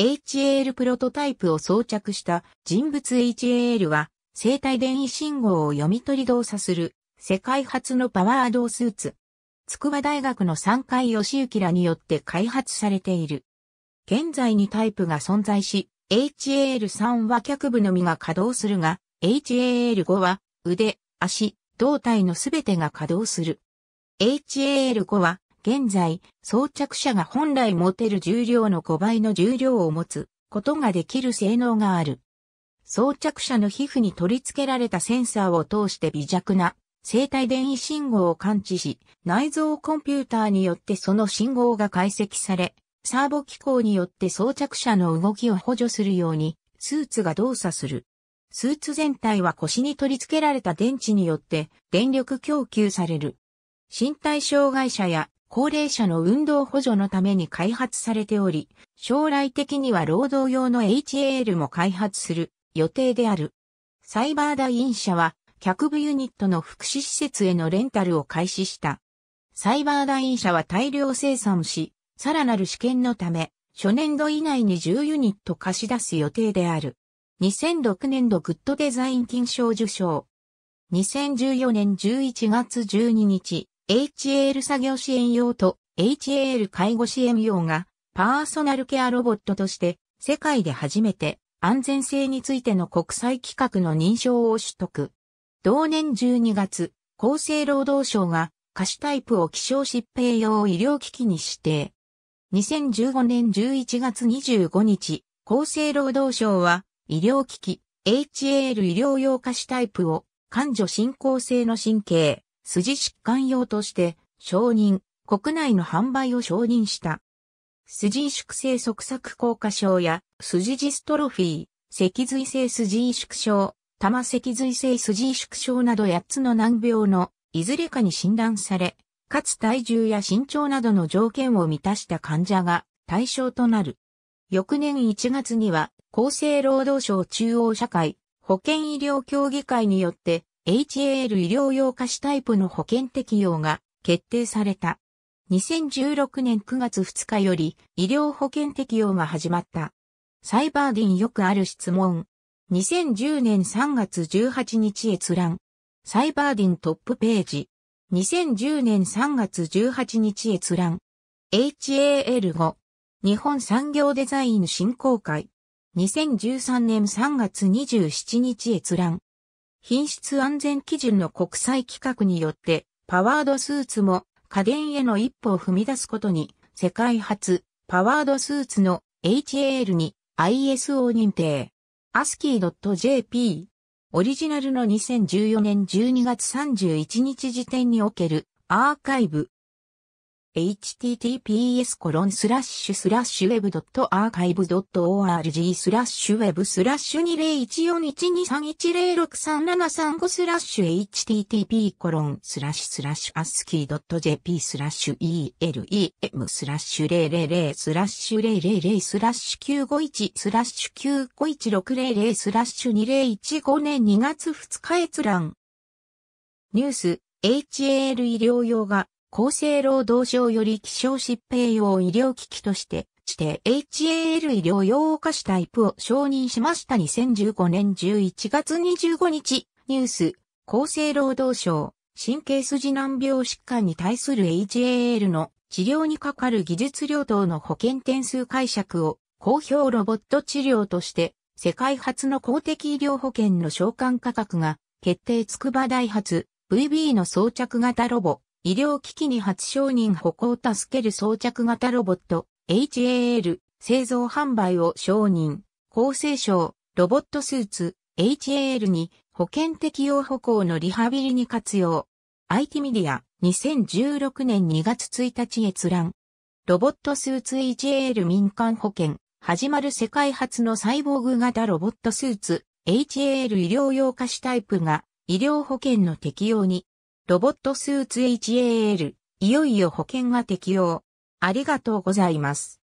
HAL プロトタイプを装着した人物 HAL は生体電位信号を読み取り動作する世界初のパワードスーツ。筑波大学の三階義行らによって開発されている。現在にタイプが存在し、HAL3 は脚部のみが稼働するが、HAL5 は腕、足、胴体のすべてが稼働する。HAL5 は現在、装着者が本来持てる重量の5倍の重量を持つことができる性能がある。装着者の皮膚に取り付けられたセンサーを通して微弱な生体電位信号を感知し、内蔵コンピューターによってその信号が解析され、サーボ機構によって装着者の動きを補助するように、スーツが動作する。スーツ全体は腰に取り付けられた電池によって電力供給される。身体障害者や高齢者の運動補助のために開発されており、将来的には労働用の HAL も開発する予定である。サイバーダイン社は、客部ユニットの福祉施設へのレンタルを開始した。サイバーダイン社は大量生産し、さらなる試験のため、初年度以内に10ユニット貸し出す予定である。2006年度グッドデザイン金賞受賞。2014年11月12日、HAL 作業支援用と HAL 介護支援用がパーソナルケアロボットとして世界で初めて安全性についての国際規格の認証を取得。同年12月、厚生労働省が可視タイプを希少疾病用医療機器に指定。2015年11月25日、厚生労働省は医療機器 HAL 医療用可視タイプを患者進行性の神経、筋疾患用として承認、国内の販売を承認した。筋萎縮性側索硬化症や筋ジストロフィー、脊髄性筋萎縮症、多摩脊髄性筋萎縮症など8つの難病のいずれかに診断され、かつ体重や身長などの条件を満たした患者が対象となる。翌年1月には厚生労働省中央社会保健医療協議会によって HAL 医療用菓子タイプの保険適用が決定された。2016年9月2日より医療保険適用が始まった。サイバーディンよくある質問。2010年3月18日閲覧。サイバーディントップページ。2010年3月18日閲覧。HAL5。日本産業デザイン振興会。2013年3月27日閲覧。品質安全基準の国際規格によって、パワードスーツも家電への一歩を踏み出すことに、世界初、パワードスーツの HAL に ISO 認定。ASCII.jp オリジナルの2014年12月31日時点におけるアーカイブ https コロンスラッシュスラッシュウェブアーカイブ org スラッシュウェブスラッシュ20141231063735スラッシュ http コロンスラッシュスラッシュアスキー jp スラッシュ elem スラッシュ000スラッシュ000スラッシュ951スラッシュ951600スラッシュ2015年2月2日閲覧ニュース HAL 医療用が厚生労働省より希少疾病用医療機器として、指定 HAL 医療用菓子タイプを承認しました2015年11月25日、ニュース、厚生労働省、神経筋難病疾患に対する HAL の治療にかかる技術量等の保険点数解釈を公表ロボット治療として世界初の公的医療保険の償還価格が決定筑波大発 VB の装着型ロボ医療機器に初承認歩行を助ける装着型ロボット HAL 製造販売を承認。厚生省ロボットスーツ HAL に保険適用歩行のリハビリに活用。IT メディア2016年2月1日閲覧。ロボットスーツ HAL 民間保険。始まる世界初のサイボーグ型ロボットスーツ HAL 医療用貸しタイプが医療保険の適用にロボットスーツ HAL、いよいよ保険が適用。ありがとうございます。